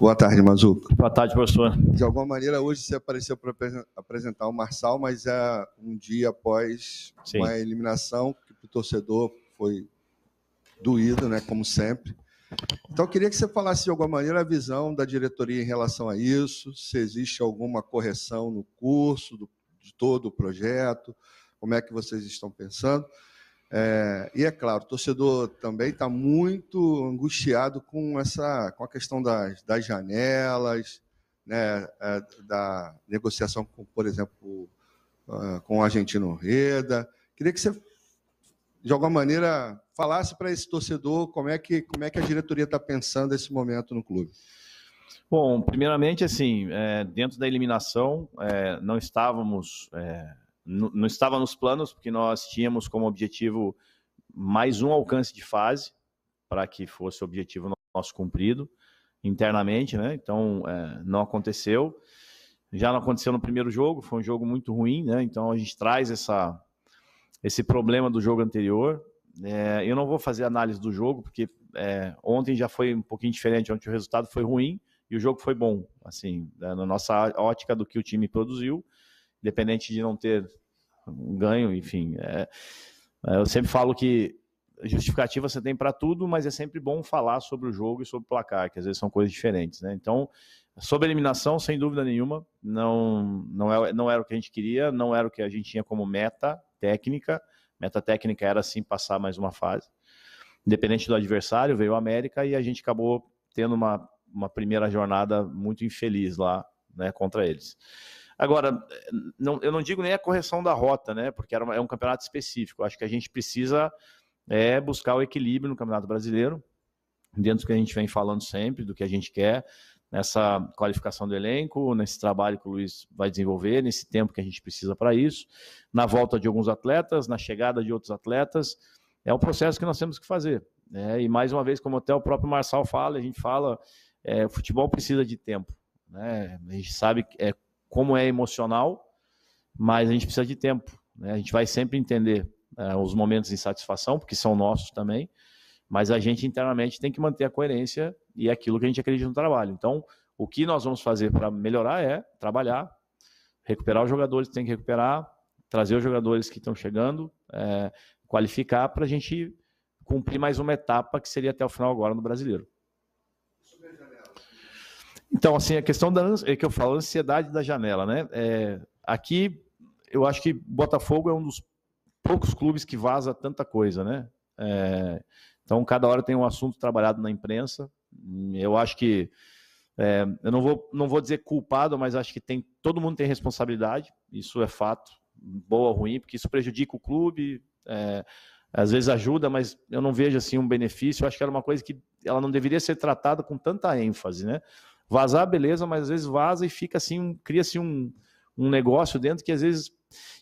Boa tarde, Mazuco. Boa tarde, professor. De alguma maneira, hoje você apareceu para apresentar o Marçal, mas é um dia após Sim. uma eliminação que o torcedor foi doído, né, como sempre. Então, eu queria que você falasse, de alguma maneira, a visão da diretoria em relação a isso, se existe alguma correção no curso do, de todo o projeto, como é que vocês estão pensando. É, e é claro, o torcedor também está muito angustiado com essa, com a questão das, das janelas, né, é, da negociação com, por exemplo, ah, com o argentino Reda. Queria que você, de alguma maneira, falasse para esse torcedor como é que, como é que a diretoria está pensando esse momento no clube. Bom, primeiramente, assim, é, dentro da eliminação, é, não estávamos é, não, estava nos planos, porque nós tínhamos como objetivo mais um alcance de fase, para que fosse o objetivo nosso cumprido internamente, né? Então, é, não aconteceu. Já não aconteceu no primeiro jogo, foi um jogo muito ruim, né? Então, a gente traz essa, esse problema do jogo anterior. É, eu não vou fazer análise do jogo, porque é, ontem já foi um pouquinho diferente. Ontem o resultado foi ruim e o jogo foi bom, assim, né? na nossa ótica do que o time produziu independente de não ter um ganho, enfim. É, é, eu sempre falo que justificativa você tem para tudo, mas é sempre bom falar sobre o jogo e sobre o placar, que às vezes são coisas diferentes, né? Então, sobre eliminação, sem dúvida nenhuma, não, não, é, não era o que a gente queria, não era o que a gente tinha como meta técnica. Meta técnica era sim passar mais uma fase. Independente do adversário, veio o América e a gente acabou tendo uma, uma primeira jornada muito infeliz lá, né, contra eles. Agora, não, eu não digo nem a correção da rota, né? Porque era uma, é um campeonato específico. acho que a gente precisa é, buscar o equilíbrio no Campeonato Brasileiro, dentro do que a gente vem falando sempre, do que a gente quer, nessa qualificação do elenco, nesse trabalho que o Luiz vai desenvolver, nesse tempo que a gente precisa para isso, na volta de alguns atletas, na chegada de outros atletas. É um processo que nós temos que fazer. Né? E mais uma vez, como até o próprio Marçal fala, a gente fala, é, o futebol precisa de tempo. Né? A gente sabe é, como é emocional, mas a gente precisa de tempo. Né? A gente vai sempre entender é, os momentos de insatisfação, porque são nossos também, mas a gente internamente tem que manter a coerência e é aquilo que a gente acredita no trabalho. Então, o que nós vamos fazer para melhorar é trabalhar, recuperar os jogadores que tem que recuperar, trazer os jogadores que estão chegando, é, qualificar para a gente cumprir mais uma etapa que seria até o final agora no brasileiro. Então, assim, a questão da é que eu falo, ansiedade da janela, né? É, aqui, eu acho que Botafogo é um dos poucos clubes que vaza tanta coisa, né? É, então, cada hora tem um assunto trabalhado na imprensa. Eu acho que é, eu não vou, não vou dizer culpado, mas acho que tem todo mundo tem responsabilidade. Isso é fato, boa ou ruim, porque isso prejudica o clube. É, às vezes ajuda, mas eu não vejo assim um benefício. Eu acho que era uma coisa que ela não deveria ser tratada com tanta ênfase, né? Vazar, beleza, mas às vezes vaza e fica assim, cria-se um, um negócio dentro que às vezes.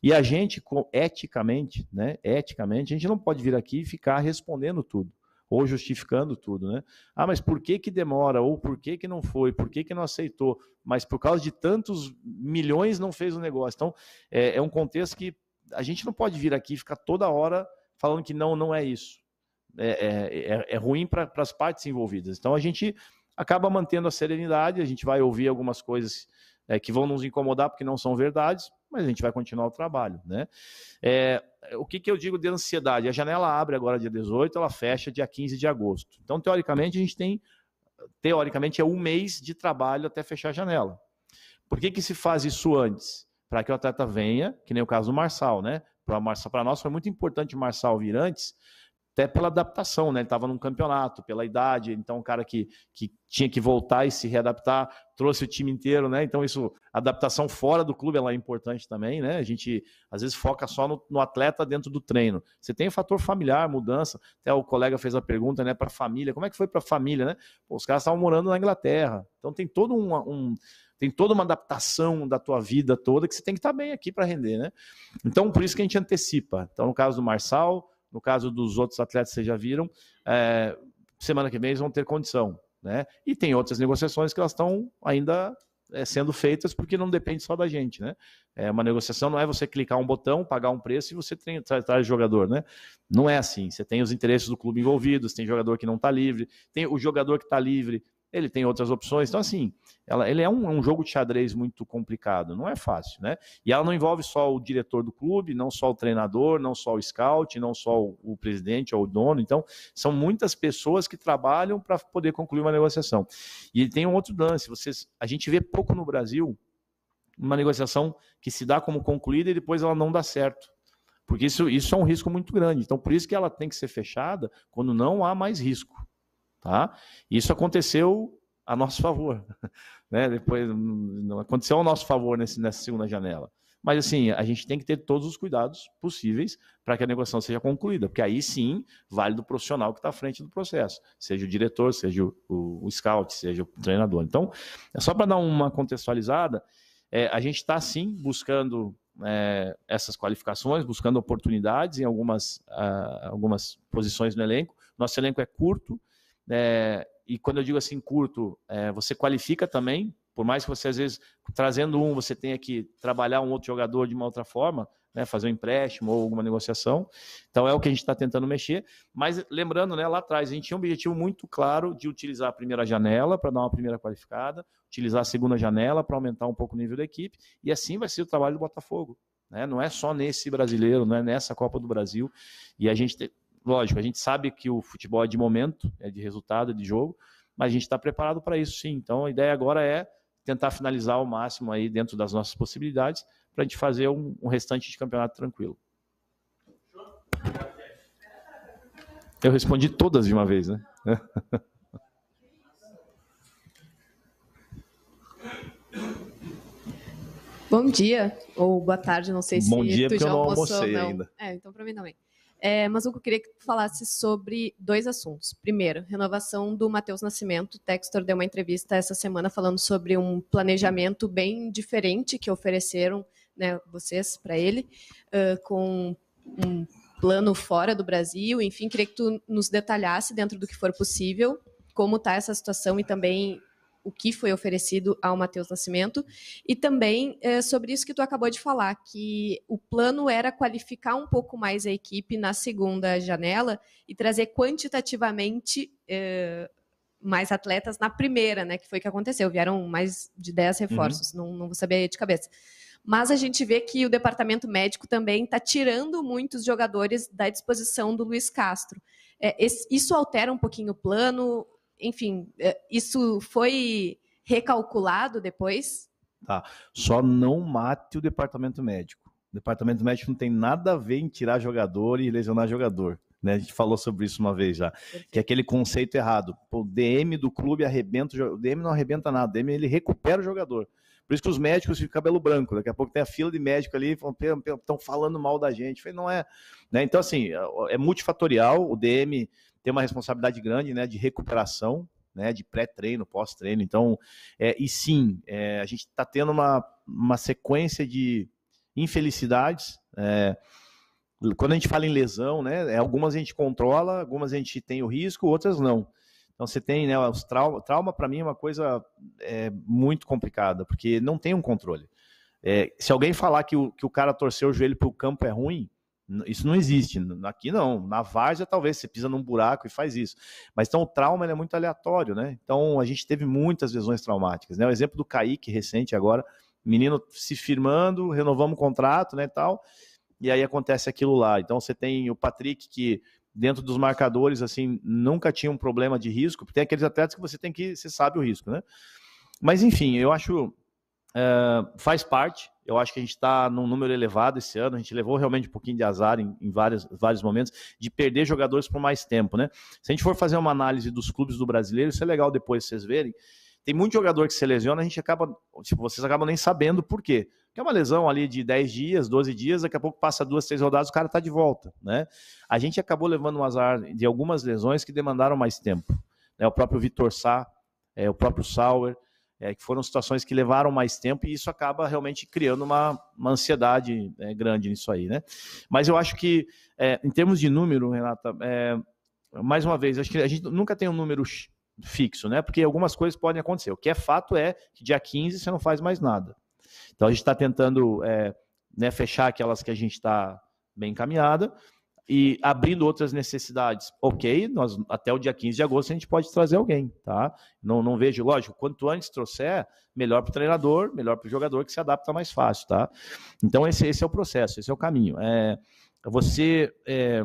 E a gente, eticamente, né? Eticamente, a gente não pode vir aqui e ficar respondendo tudo ou justificando tudo, né? Ah, mas por que que demora? Ou por que que não foi? Por que que não aceitou? Mas por causa de tantos milhões não fez o negócio. Então, é, é um contexto que a gente não pode vir aqui e ficar toda hora falando que não, não é isso. É, é, é, é ruim para as partes envolvidas. Então, a gente acaba mantendo a serenidade. A gente vai ouvir algumas coisas é, que vão nos incomodar porque não são verdades, mas a gente vai continuar o trabalho, né? É, o que, que eu digo de ansiedade? A janela abre agora dia 18, ela fecha dia 15 de agosto. Então, teoricamente, a gente tem, teoricamente, é um mês de trabalho até fechar a janela. Por que, que se faz isso antes? Para que o atleta venha, que nem o caso do Marçal, né? Para nós foi muito importante o Marçal vir antes, até pela adaptação, né? Ele estava num campeonato, pela idade, então um cara que, que tinha que voltar e se readaptar, trouxe o time inteiro, né? Então, isso, adaptação fora do clube ela é importante também, né? A gente às vezes foca só no, no atleta dentro do treino. Você tem o fator familiar, mudança. Até o colega fez a pergunta, né? Para a família, como é que foi para a família, né? Pô, os caras estavam morando na Inglaterra, então tem todo um, um tem toda uma adaptação da tua vida toda que você tem que estar tá bem aqui para render, né? Então, por isso que a gente antecipa. Então, no caso do Marçal, no caso dos outros atletas que vocês já viram, é, semana que vem eles vão ter condição. Né? E tem outras negociações que elas estão ainda é, sendo feitas porque não depende só da gente. Né? É, uma negociação não é você clicar um botão, pagar um preço e você traz, traz jogador. Né? Não é assim. Você tem os interesses do clube envolvidos, tem jogador que não está livre, tem o jogador que está livre ele tem outras opções. Então, assim, ela, ele é um, é um, jogo de xadrez muito complicado, não é fácil, né? E ela não envolve só o diretor do clube, não só o treinador, não só o scout, não só o, o presidente ou o dono. Então, são muitas pessoas que trabalham para poder concluir uma negociação. E tem um outro lance, vocês, a gente vê pouco no Brasil uma negociação que se dá como concluída e depois ela não dá certo. Porque isso, isso é um risco muito grande. Então, por isso que ela tem que ser fechada quando não há mais risco. Tá? Isso aconteceu a nosso favor. Né? Depois não aconteceu ao nosso favor nesse, nessa segunda janela. Mas assim, a gente tem que ter todos os cuidados possíveis para que a negociação seja concluída, porque aí sim vale do profissional que está à frente do processo, seja o diretor, seja o, o, scout, seja o treinador. Então, é só para dar uma contextualizada, é, a gente está sim buscando é, essas qualificações, buscando oportunidades em algumas, uh, algumas posições no elenco. Nosso elenco é curto, é, e quando eu digo assim curto, é, você qualifica também, por mais que você às vezes trazendo um, você tenha que trabalhar um outro jogador de uma outra forma, né, fazer um empréstimo ou alguma negociação. Então é o que a gente está tentando mexer. Mas lembrando, né, lá atrás a gente tinha um objetivo muito claro de utilizar a primeira janela para dar uma primeira qualificada, utilizar a segunda janela para aumentar um pouco o nível da equipe, e assim vai ser o trabalho do Botafogo. Né? Não é só nesse brasileiro, não é nessa Copa do Brasil. E a gente lógico, a gente sabe que o futebol é de momento, é de resultado, é de jogo, mas a gente está preparado para isso sim. Então a ideia agora é tentar finalizar ao máximo aí dentro das nossas possibilidades para a gente fazer um, um, restante de campeonato tranquilo. Eu respondi todas de uma vez, né? Bom dia, ou boa tarde, não sei se Bom dia, tu já eu não almoçou, almocei não. ainda. É, então para mim também. É, mas eu queria que tu falasse sobre dois assuntos. Primeiro, renovação do Matheus Nascimento. O Textor deu uma entrevista essa semana falando sobre um planejamento bem diferente que ofereceram né, vocês para ele, uh, com um plano fora do Brasil. Enfim, queria que tu nos detalhasse dentro do que for possível como está essa situação e também o que foi oferecido ao Matheus Nascimento e também é, sobre isso que tu acabou de falar, que o plano era qualificar um pouco mais a equipe na segunda janela e trazer quantitativamente é, mais atletas na primeira, né? Que foi o que aconteceu. Vieram mais de 10 reforços, uhum. não, não vou saber de cabeça. Mas a gente vê que o departamento médico também está tirando muitos jogadores da disposição do Luiz Castro. É, esse, isso altera um pouquinho o plano? enfim, eh, isso foi recalculado depois? Tá. Só não mate o departamento médico. O departamento médico não tem nada a ver em tirar jogador e lesionar jogador. Né? A gente falou sobre isso uma vez já, Perfeito. que é aquele conceito errado. o DM do clube arrebenta, o DM não arrebenta nada, o DM ele recupera o jogador. Por isso que os médicos ficam cabelo branco, daqui a pouco tem a fila de médico ali, estão falando mal da gente. Falei, não é. Né? Então, assim, é, é multifatorial, o DM tem uma responsabilidade grande né, de recuperação, né, de pré-treino, pós-treino. Então, é, e sim, é, a gente está tendo uma, uma sequência de infelicidades. É, quando a gente fala em lesão, né, é, algumas a gente controla, algumas a gente tem o risco, outras não. Então você tem, né, os trauma, trauma para mim é uma coisa é, muito complicada, porque não tem um controle. É, se alguém falar que o, que o cara torceu o joelho para o campo é ruim, isso não existe. Aqui não. Na várzea, talvez você pisa num buraco e faz isso. Mas então o trauma é muito aleatório, né? Então a gente teve muitas lesões traumáticas. Né? O exemplo do Kaique recente agora, menino se firmando, renovamos o contrato, né? Tal, e aí acontece aquilo lá. Então você tem o Patrick que dentro dos marcadores, assim, nunca tinha um problema de risco, porque tem aqueles atletas que você tem que, você sabe o risco, né? Mas enfim, eu acho uh, faz parte. Eu acho que a gente está num número elevado esse ano. A gente levou realmente um pouquinho de azar em, em vários, vários momentos de perder jogadores por mais tempo, né? Se a gente for fazer uma análise dos clubes do brasileiro, isso é legal depois vocês verem. Tem muito jogador que se lesiona, a gente acaba, tipo, vocês acabam nem sabendo por quê. Porque é uma lesão ali de 10 dias, 12 dias, daqui a pouco passa duas, três rodadas, o cara está de volta, né? A gente acabou levando um azar de algumas lesões que demandaram mais tempo. Né? O próprio Vitor Sá, é, o próprio Sauer, é, que foram situações que levaram mais tempo e isso acaba realmente criando uma, uma ansiedade é, grande nisso aí, né? Mas eu acho que, é, em termos de número, Renata, é, mais uma vez, acho que a gente nunca tem um número fixo, né? Porque algumas coisas podem acontecer. O que é fato é que dia 15 você não faz mais nada. Então a gente está tentando é, né, fechar aquelas que a gente está bem encaminhada e abrindo outras necessidades. Ok, nós até o dia 15 de agosto a gente pode trazer alguém, tá? Não, não vejo, lógico, quanto antes trouxer, melhor para o treinador, melhor para o jogador que se adapta mais fácil, tá? Então esse, esse é o processo, esse é o caminho. É, você é,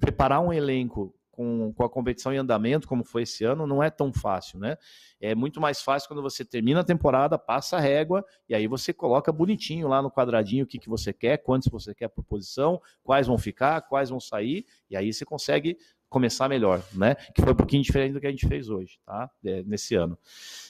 preparar um elenco com, com a competição em andamento, como foi esse ano, não é tão fácil, né? É muito mais fácil quando você termina a temporada, passa a régua e aí você coloca bonitinho lá no quadradinho o que, que você quer, quantos você quer por posição, quais vão ficar, quais vão sair, e aí você consegue começar melhor, né? Que foi um pouquinho diferente do que a gente fez hoje, tá? É, nesse ano.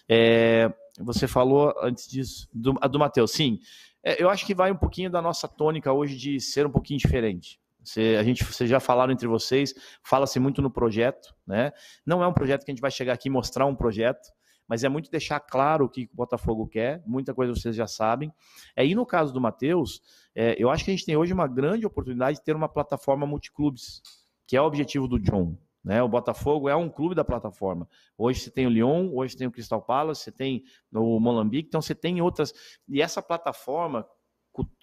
É, você falou antes disso, do, do Matheus, sim. É, eu acho que vai um pouquinho da nossa tônica hoje de ser um pouquinho diferente, você, a gente, vocês já falaram entre vocês, fala-se muito no projeto, né? Não é um projeto que a gente vai chegar aqui e mostrar um projeto, mas é muito deixar claro o que o Botafogo quer, muita coisa vocês já sabem. É, e no caso do Matheus, é, eu acho que a gente tem hoje uma grande oportunidade de ter uma plataforma multiclubes, que é o objetivo do John. Né? O Botafogo é um clube da plataforma. Hoje você tem o Lyon, hoje tem o Crystal Palace, você tem o Molambique, então você tem outras. E essa plataforma,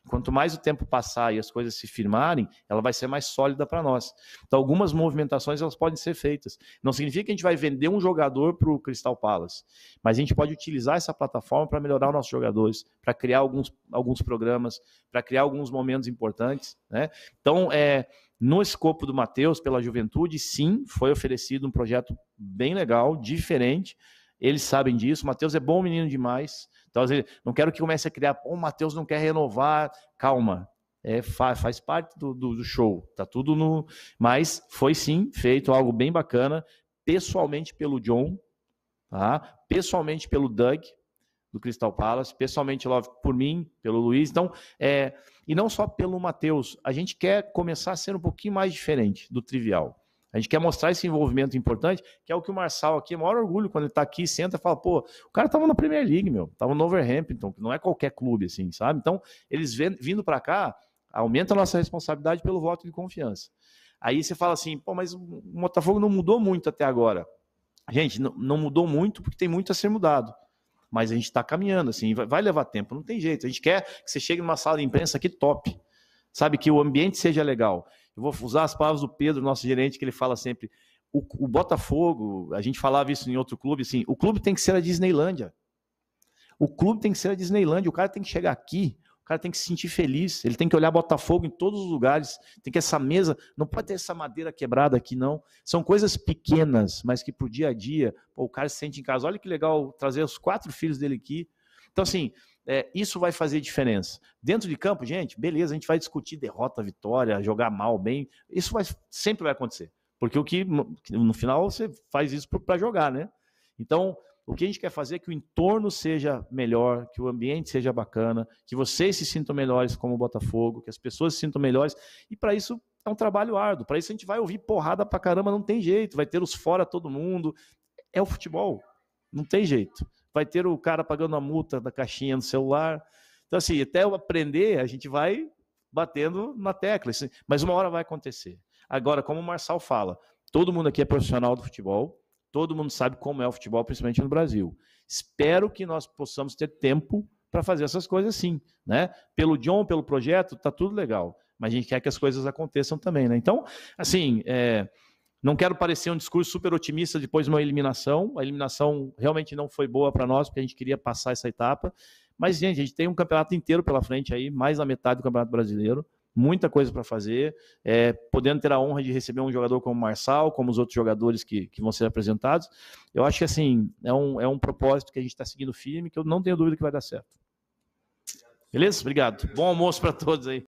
quanto mais o tempo passar e as coisas se firmarem, ela vai ser mais sólida para nós. Então, algumas movimentações elas podem ser feitas. Não significa que a gente vai vender um jogador para o Crystal Palace, mas a gente pode utilizar essa plataforma para melhorar os nossos jogadores, para criar alguns, alguns programas, para criar alguns momentos importantes. Né? Então, é, no escopo do Matheus, pela juventude, sim, foi oferecido um projeto bem legal, diferente. Eles sabem disso. Matheus é bom menino demais então, às vezes, não quero que comece a criar, o Matheus não quer renovar, calma. É, faz, faz parte do, do, do show, tá tudo no. Mas foi sim feito algo bem bacana, pessoalmente pelo John, tá? pessoalmente pelo Doug, do Crystal Palace, pessoalmente Love por mim, pelo Luiz, então, é, e não só pelo Matheus, a gente quer começar a ser um pouquinho mais diferente do trivial. A gente quer mostrar esse envolvimento importante, que é o que o Marçal aqui, maior orgulho, quando ele tá aqui, senta e fala, pô, o cara tava na Premier League, meu, tava no Overhampton, que não é qualquer clube, assim, sabe? Então, eles vindo para cá, aumenta a nossa responsabilidade pelo voto de confiança. Aí você fala assim, pô, mas o Botafogo não mudou muito até agora. Gente, não, não mudou muito porque tem muito a ser mudado mas a gente está caminhando, assim, vai levar tempo, não tem jeito. A gente quer que você chegue numa sala de imprensa aqui top, sabe? Que o ambiente seja legal. Eu vou usar as palavras do Pedro, nosso gerente, que ele fala sempre. O, o Botafogo, a gente falava isso em outro clube, assim, o clube tem que ser a Disneylândia. O clube tem que ser a Disneylândia. O cara tem que chegar aqui, o cara tem que se sentir feliz. Ele tem que olhar Botafogo em todos os lugares. Tem que essa mesa, não pode ter essa madeira quebrada aqui, não. São coisas pequenas, mas que pro dia a dia, pô, o cara se sente em casa. Olha que legal trazer os quatro filhos dele aqui então, assim, é, isso vai fazer diferença. Dentro de campo, gente, beleza, a gente vai discutir derrota, vitória, jogar mal, bem. Isso vai, sempre vai acontecer. Porque o que, no final, você faz isso para jogar, né? Então, o que a gente quer fazer é que o entorno seja melhor, que o ambiente seja bacana, que vocês se sintam melhores como o Botafogo, que as pessoas se sintam melhores. E para isso é um trabalho árduo. Para isso a gente vai ouvir porrada pra caramba, não tem jeito. Vai ter os fora todo mundo. É o futebol. Não tem jeito vai ter o cara pagando a multa da caixinha no celular. Então, assim, até eu aprender, a gente vai batendo na tecla. Assim, mas uma hora vai acontecer. Agora, como o Marçal fala, todo mundo aqui é profissional do futebol, todo mundo sabe como é o futebol, principalmente no Brasil. Espero que nós possamos ter tempo para fazer essas coisas sim, né? Pelo John, pelo projeto, tá tudo legal, mas a gente quer que as coisas aconteçam também, né? Então, assim, é, não quero parecer um discurso super otimista depois de uma eliminação. A eliminação realmente não foi boa para nós, porque a gente queria passar essa etapa. Mas, gente, a gente tem um campeonato inteiro pela frente aí, mais da metade do Campeonato Brasileiro. Muita coisa para fazer, é, podendo ter a honra de receber um jogador como o Marçal, como os outros jogadores que, que vão ser apresentados. Eu acho que, assim, é um, é um propósito que a gente está seguindo firme, que eu não tenho dúvida que vai dar certo. Beleza? Obrigado. Bom almoço para todos aí.